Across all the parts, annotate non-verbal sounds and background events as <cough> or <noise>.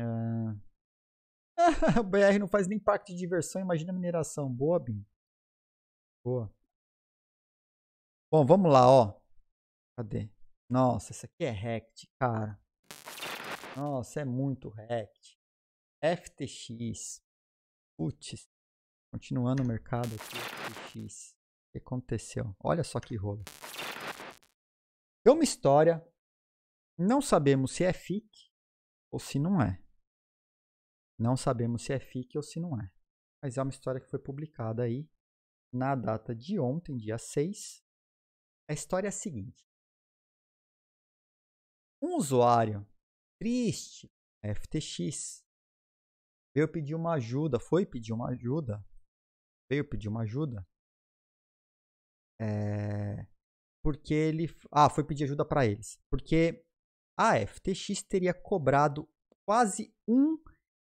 Ah. <laughs> BR não faz nem impacto de diversão, imagina mineração. Boa, Bim. Boa. Bom, vamos lá, ó. Cadê? Nossa, isso aqui é rect, cara. Nossa, é muito rect. FTX. Putz. Continuando o mercado aqui, FTX. O que aconteceu? Olha só que rolo. É uma história. Não sabemos se é FIC ou se não é. Não sabemos se é FIC ou se não é. Mas é uma história que foi publicada aí na data de ontem, dia 6. A história é a seguinte. Um usuário triste, FTX, veio pedir uma ajuda, foi pedir uma ajuda, veio pedir uma ajuda, é, porque ele, ah, foi pedir ajuda para eles, porque a FTX teria cobrado quase um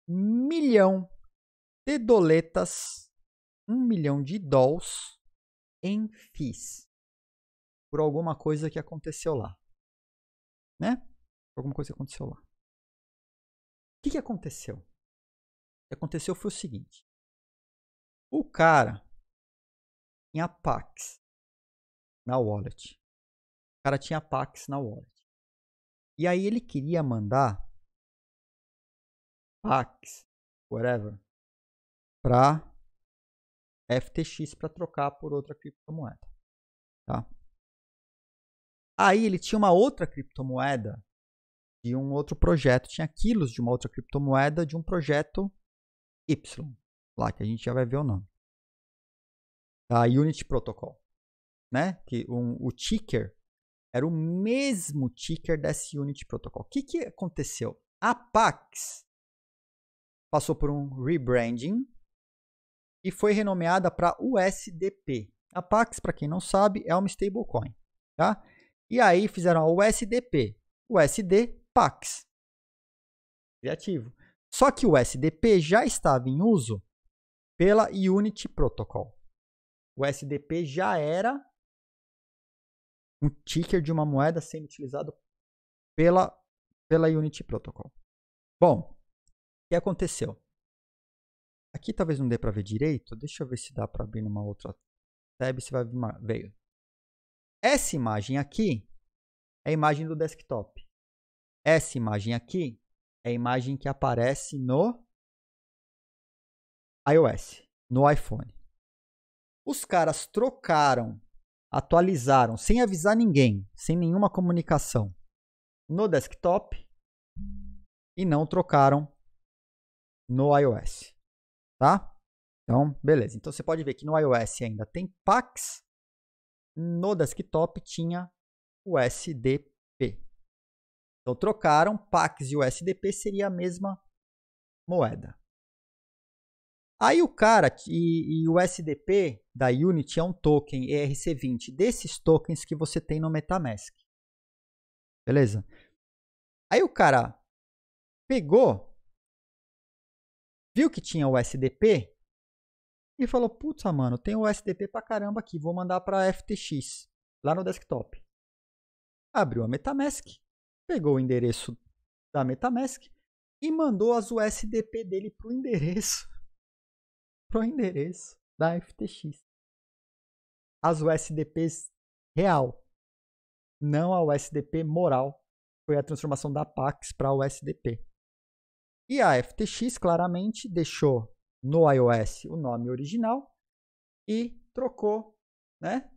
milhão de doletas, um milhão de dolls em FIIs. Por alguma coisa que aconteceu lá. Né? Alguma coisa que aconteceu lá. O que, que aconteceu? O que aconteceu foi o seguinte. O cara tinha Pax na wallet. O cara tinha Pax na wallet. E aí ele queria mandar Pax, whatever, para FTX para trocar por outra criptomoeda, tá? Aí ele tinha uma outra criptomoeda de um outro projeto, tinha quilos de uma outra criptomoeda de um projeto Y, lá que a gente já vai ver o nome. A Unity Protocol, né? Que um, o ticker era o mesmo ticker dessa Unity Protocol. O que, que aconteceu? A Pax passou por um rebranding e foi renomeada para USDP. A Pax, para quem não sabe, é uma stablecoin, tá? E aí fizeram a USDP, USD Pax. Criativo. Só que o USDP já estava em uso pela Unity Protocol. O USDP já era um ticker de uma moeda sendo utilizado pela, pela Unity Protocol. Bom, o que aconteceu? Aqui talvez não dê para ver direito. Deixa eu ver se dá para abrir numa outra tab. Se vai uma... veio. Essa imagem aqui é a imagem do desktop. Essa imagem aqui é a imagem que aparece no iOS, no iPhone. Os caras trocaram, atualizaram, sem avisar ninguém, sem nenhuma comunicação, no desktop e não trocaram no iOS, tá? Então, beleza. Então você pode ver que no iOS ainda tem Pax, no desktop tinha o SDP. Então trocaram, Pax e o SDP seria a mesma moeda. Aí o cara e, e, o SDP da Unity é um token ERC20 desses tokens que você tem no MetaMask. Beleza? Aí o cara pegou viu que tinha o SDP e falou: Putz, mano, tem o SDP pra caramba aqui, vou mandar pra FTX, lá no desktop. Abriu a Metamask, pegou o endereço da Metamask e mandou as USDP dele pro endereço. <laughs> Pro endereço da FTX. As USDPs real, não a USDP moral. Foi a transformação da Pax para USDP. E a FTX claramente deixou no iOS o nome original e trocou, né?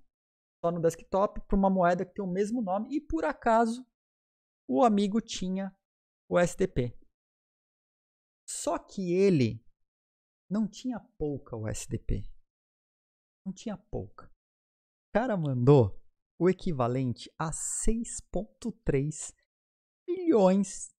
Só no desktop para uma moeda que tem o mesmo nome e por acaso o amigo tinha o SDP. Só que ele não tinha pouca o SDP. Não tinha pouca. O cara mandou o equivalente a 6.3 bilhões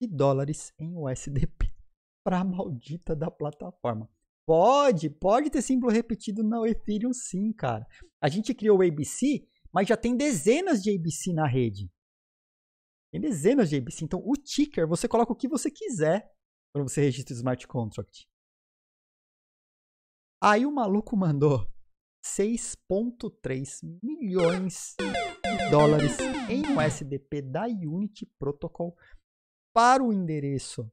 de dólares em USDP <laughs> para a maldita da plataforma. Pode, pode ter símbolo repetido na Ethereum sim, cara. A gente criou o ABC, mas já tem dezenas de ABC na rede. Tem dezenas de ABC. Então, o ticker, você coloca o que você quiser quando você registra o smart contract. Aí o maluco mandou 6,3 milhões de dólares em USDP da Unity Protocol para o endereço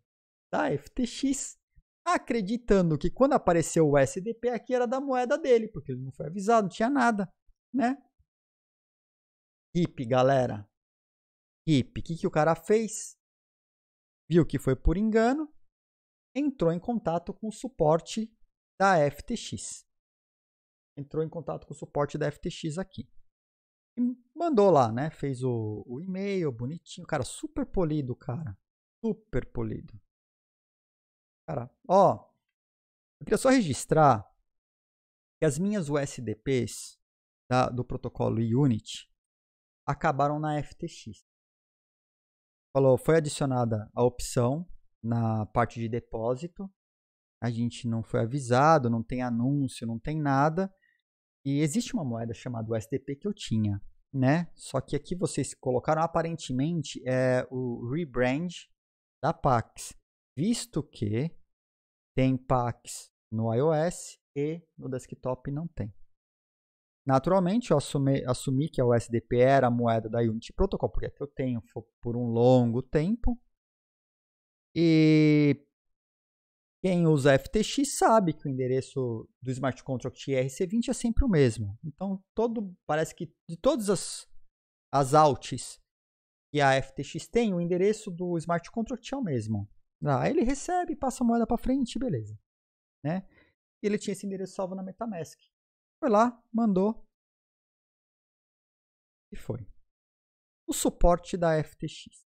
da FTX, acreditando que quando apareceu o SDP aqui era da moeda dele, porque ele não foi avisado, não tinha nada, né? Hip, galera. Hip, o que, que o cara fez? Viu que foi por engano, entrou em contato com o suporte da FTX. Entrou em contato com o suporte da FTX aqui. E mandou lá, né? Fez o, o e-mail bonitinho, cara, super polido, cara super polido. Cara, ó, eu queria só registrar que as minhas USDPs da, tá, do protocolo Unit acabaram na FTX. Falou, foi adicionada a opção na parte de depósito. A gente não foi avisado, não tem anúncio, não tem nada. E existe uma moeda chamada USDP que eu tinha, né? Só que aqui vocês colocaram aparentemente é o rebrand da Pax, visto que tem Pax no iOS e no desktop não tem. Naturalmente, eu assumi, assumi que a USDP era a moeda da Unity Protocol, porque é eu tenho por um longo tempo. E quem usa FTX sabe que o endereço do smart contract IRC20 é sempre o mesmo. Então, todo parece que de todas as, as alts que a FTX tem, o endereço do smart contract é o mesmo. Lá ele recebe, passa a moeda para frente, beleza. Né? Ele tinha esse endereço salvo na MetaMask. Foi lá, mandou e foi. O suporte da FTX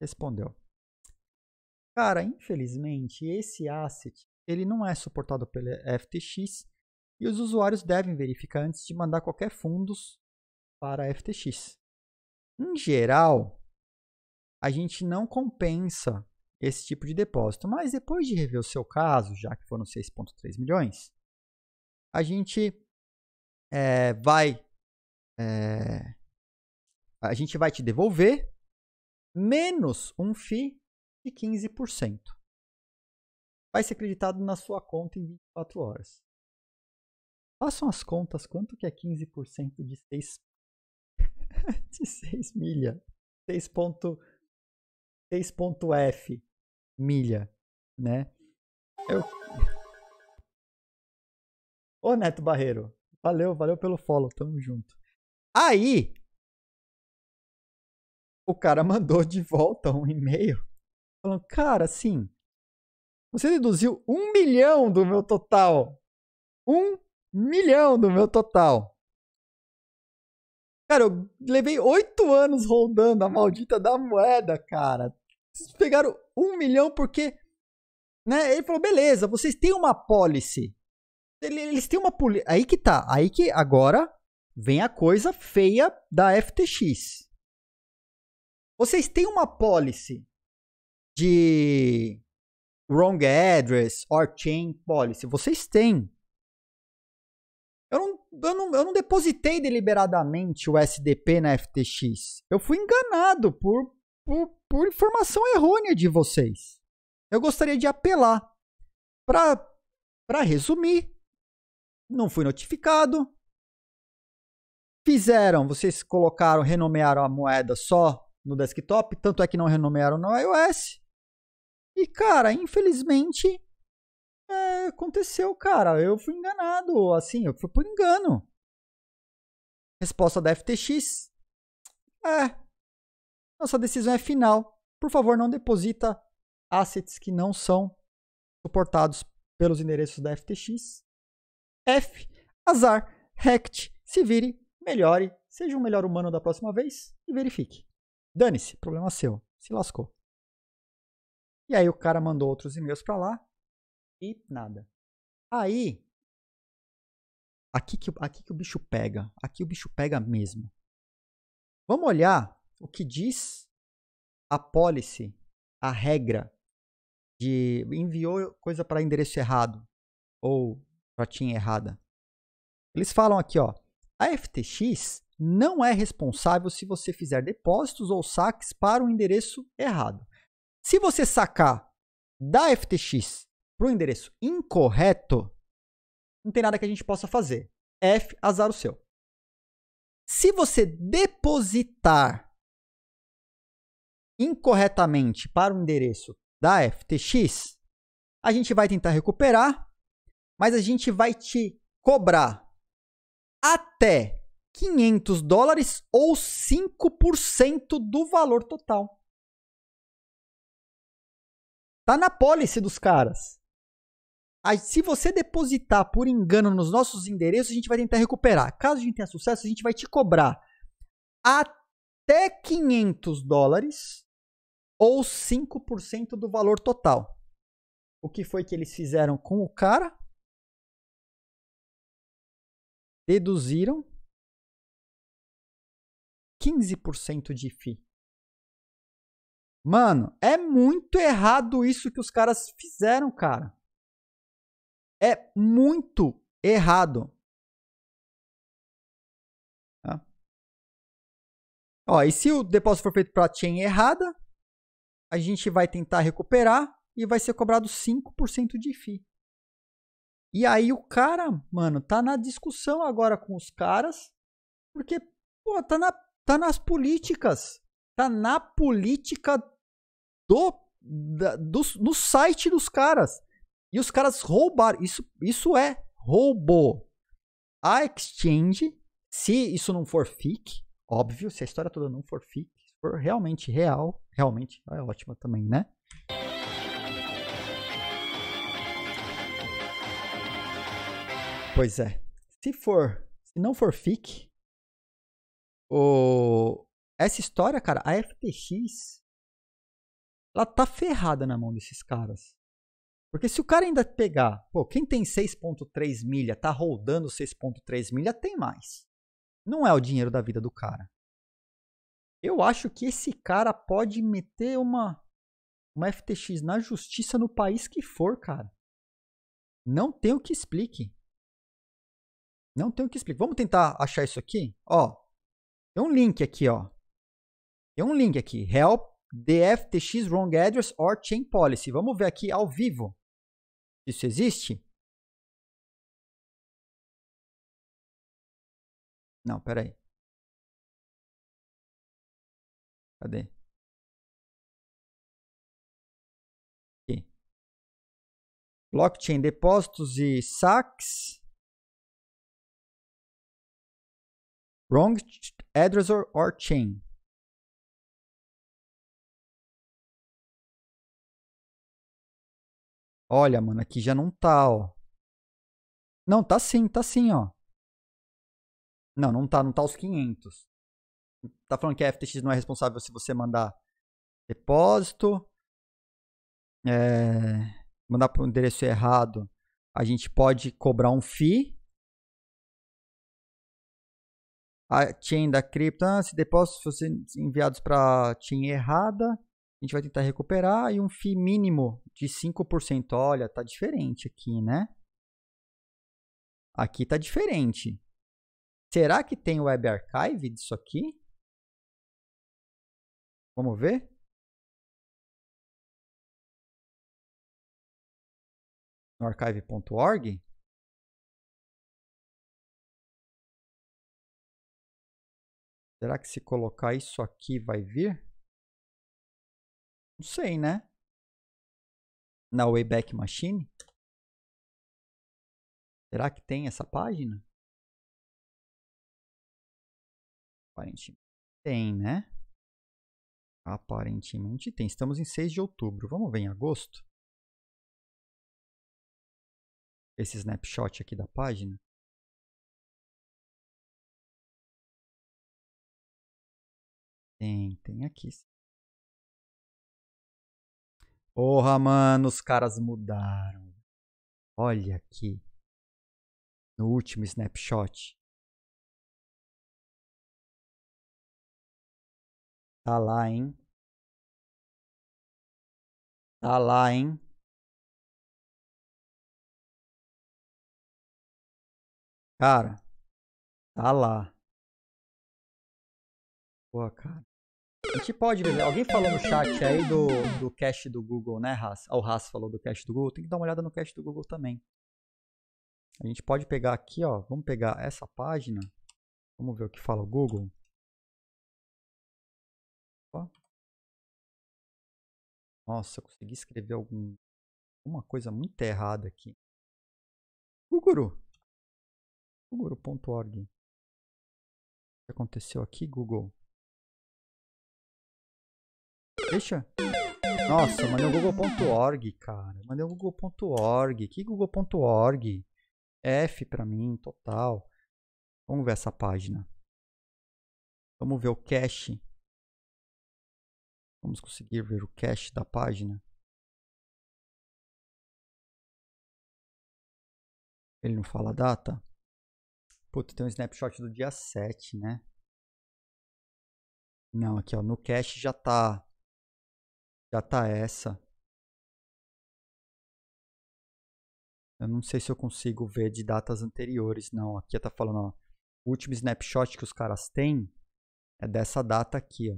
respondeu: Cara, infelizmente esse asset ele não é suportado pela FTX e os usuários devem verificar antes de mandar qualquer fundos para a FTX. Em geral, a gente não compensa esse tipo de depósito, mas depois de rever o seu caso, já que foram 6,3 milhões, a gente é, vai é, a gente vai te devolver menos um FII de 15%. Vai ser acreditado na sua conta em 24 horas. Façam as contas, quanto que é 15% de 6 <laughs> de 6 milha. F milha, né? Eu... Ô Neto Barreiro, valeu, valeu pelo follow, tamo junto. Aí, o cara <laughs> mandou de volta um e-mail falando, cara, assim, você deduziu um milhão do meu total. Um milhão do meu total. Cara, eu levei oito anos rodando a maldita da moeda, cara. Vocês pegaram um milhão porque. Né? Ele falou, beleza, vocês têm uma policy. Eles têm uma policy. Aí que tá. Aí que agora vem a coisa feia da FTX. Vocês têm uma policy de wrong address or chain policy. Vocês têm. Eu não, eu, não, eu não depositei deliberadamente o SDP na FTX. Eu fui enganado por, por, por informação errônea de vocês. Eu gostaria de apelar. Para resumir, não fui notificado. Fizeram, vocês colocaram, renomearam a moeda só no desktop, tanto é que não renomearam no iOS. E cara, infelizmente, é, aconteceu, cara. Eu fui enganado. Assim, eu fui por engano. Resposta da FTX. É. Nossa decisão é final. Por favor, não deposita assets que não são suportados pelos endereços da FTX. F. Azar. Rect. Se vire. Melhore. Seja um melhor humano da próxima vez e verifique. Dane-se, problema seu. Se lascou. E aí o cara mandou outros e-mails para lá e nada. Aí, aqui que, aqui que o bicho pega. Aqui o bicho pega mesmo. Vamos olhar o que diz a policy, a regra de enviou coisa para endereço errado ou tinha errada. Eles falam aqui, ó, a FTX não é responsável se você fizer depósitos ou saques para um endereço errado. Se você sacar da FTX para o endereço incorreto, não tem nada que a gente possa fazer. F, azar o seu. Se você depositar incorretamente para o endereço da FTX, a gente vai tentar recuperar, mas a gente vai te cobrar até 500 dólares ou 5% do valor total. Tá na policy dos caras. Aí, se você depositar por engano nos nossos endereços, a gente vai tentar recuperar. Caso a gente tenha sucesso, a gente vai te cobrar até 500 dólares ou 5% do valor total. O que foi que eles fizeram com o cara? Deduziram 15% de FII. Mano, é muito errado isso que os caras fizeram, cara é muito errado. Tá? Ó, e se o depósito for feito para a chain errada, a gente vai tentar recuperar e vai ser cobrado 5% de FII. E aí o cara, mano, tá na discussão agora com os caras, porque, pô, tá, na, tá nas políticas. Tá na política do, da, do, no site dos caras. E os caras roubaram. Isso, isso é roubo. A exchange, se isso não for fake, óbvio, se a história toda não for fake, se for realmente real, realmente é ótima também, né? Pois é. Se for, se não for fake, o essa história, cara, a FTX ela tá ferrada na mão desses caras. Porque se o cara ainda pegar, pô, quem tem 6.3 milha, tá rodando 6.3 milha, tem mais. Não é o dinheiro da vida do cara. Eu acho que esse cara pode meter uma uma FTX na justiça no país que for, cara. Não tem o que explique. Não tem o que explique. Vamos tentar achar isso aqui? Ó. Tem um link aqui, ó. Tem um link aqui. Help the FTX wrong address or chain policy. Vamos ver aqui ao vivo. Isso existe? Não, peraí. Cadê? Aqui. Blockchain, depósitos e saques. Wrong address or, or chain. Olha, mano, aqui já não tá, ó. Não, tá sim, tá sim, ó. Não, não tá, não tá os 500. Tá falando que a FTX não é responsável se você mandar depósito, é, mandar para o endereço errado, a gente pode cobrar um FII. A chain da cripto, ah, se depósitos fossem enviados para a chain errada, a gente vai tentar recuperar e um FII mínimo de 5%. Olha, tá diferente aqui, né? Aqui tá diferente. Será que tem web archive disso aqui? Vamos ver? No archive.org? Será que se colocar isso aqui vai vir? Não sei, né? Na Wayback Machine? Será que tem essa página? Aparentemente tem, né? Aparentemente tem. Estamos em 6 de outubro. Vamos ver em agosto? Esse snapshot aqui da página. Tem, tem aqui. Porra, mano, os caras mudaram. Olha aqui. No último snapshot. Tá lá, hein? Tá lá, hein? Cara, tá lá. Boa, cara. A gente pode ver. Alguém falou no chat aí do, do cache do Google, né, Haas? Ah, o Haas falou do cache do Google. Tem que dar uma olhada no cache do Google também. A gente pode pegar aqui, ó. Vamos pegar essa página. Vamos ver o que fala o Google. Ó. Nossa, eu consegui escrever algum, alguma coisa muito errada aqui. Guru. Guru.org. O que aconteceu aqui, Google? Deixa. Nossa, mandei o google.org, cara. Mandei o google.org. Que google.org? F pra mim, total. Vamos ver essa página. Vamos ver o cache. Vamos conseguir ver o cache da página. Ele não fala a data? Putz, tem um snapshot do dia 7, né? Não, aqui ó, no cache já tá já tá essa. Eu não sei se eu consigo ver de datas anteriores, não. Aqui tá falando, ó. O último snapshot que os caras têm é dessa data aqui,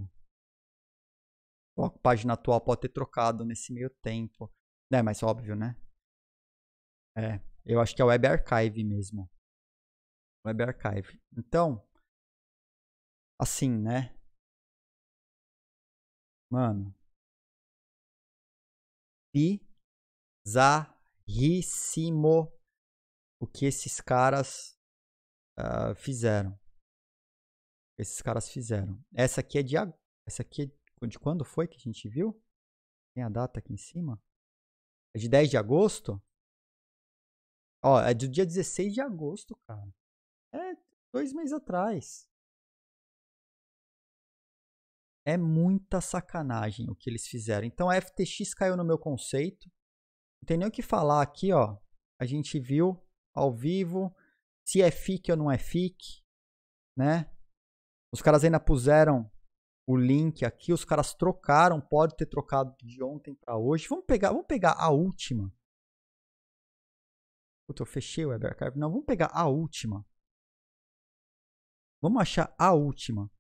ó. a página atual pode ter trocado nesse meio tempo. É, mas óbvio, né? É, eu acho que é o Web Archive mesmo. Web Archive. Então, assim, né? Mano, bizarríssimo o que esses caras uh, fizeram. Esses caras fizeram. Essa aqui é de essa aqui é de quando foi que a gente viu? Tem a data aqui em cima. É de 10 de agosto? Ó, é do dia 16 de agosto, cara. É dois meses atrás. É muita sacanagem o que eles fizeram. Então a FTX caiu no meu conceito. Não tem nem o que falar aqui, ó. A gente viu ao vivo se é FIC ou não é FIC, né? Os caras ainda puseram o link aqui, os caras trocaram, pode ter trocado de ontem para hoje. Vamos pegar, vamos pegar a última. Puta, eu fechei o Web Não, vamos pegar a última. Vamos achar a última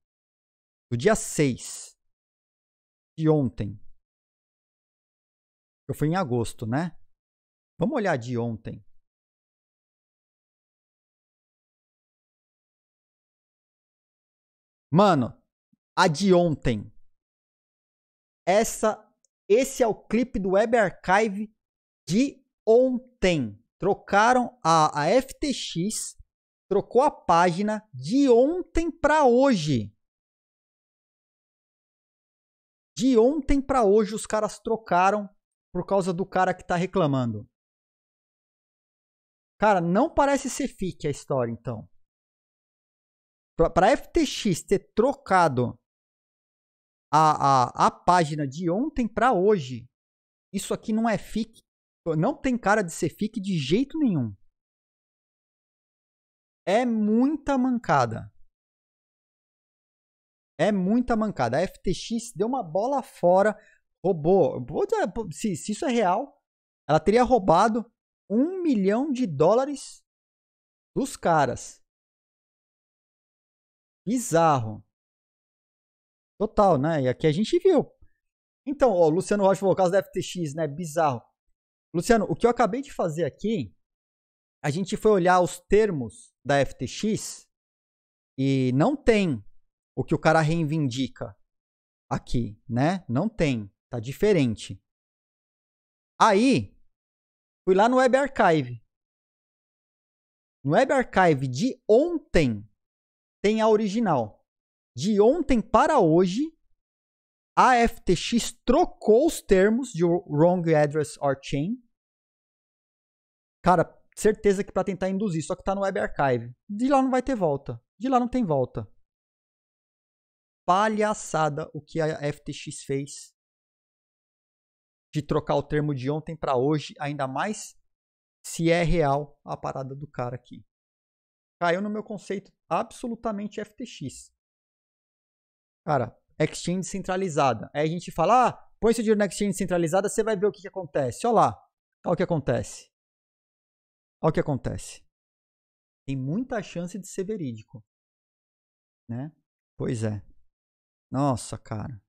do dia 6 de ontem. Eu fui em agosto, né? Vamos olhar de ontem. Mano, a de ontem. Essa esse é o clipe do Web Archive de ontem. Trocaram a, a FTX, trocou a página de ontem para hoje. De ontem para hoje os caras trocaram por causa do cara que tá reclamando. Cara, não parece ser fique a história então. Pra, pra FTX ter trocado a, a, a página de ontem para hoje, isso aqui não é fique. Não tem cara de ser fique de jeito nenhum. É muita mancada. É muita mancada. A FTX deu uma bola fora, roubou. Se, se isso é real, ela teria roubado um milhão de dólares dos caras. Bizarro. Total, né? E aqui a gente viu. Então, ó, Luciano Rocha falou, o caso da FTX, né? Bizarro. Luciano, o que eu acabei de fazer aqui, a gente foi olhar os termos da FTX e não tem o que o cara reivindica aqui, né? Não tem, tá diferente. Aí, fui lá no Web Archive. No Web Archive de ontem tem a original. De ontem para hoje, a FTX trocou os termos de wrong address or chain. Cara, certeza que para tentar induzir, só que tá no Web Archive. De lá não vai ter volta. De lá não tem volta palhaçada o que a FTX fez de trocar o termo de ontem para hoje, ainda mais se é real a parada do cara aqui. Caiu no meu conceito absolutamente FTX. Cara, exchange centralizada. Aí a gente fala, ah, põe seu dinheiro na exchange centralizada, você vai ver o que, que acontece. Olha lá, olha o que acontece. Olha o que acontece. Tem muita chance de ser verídico. Né? Pois é. Nossa, cara.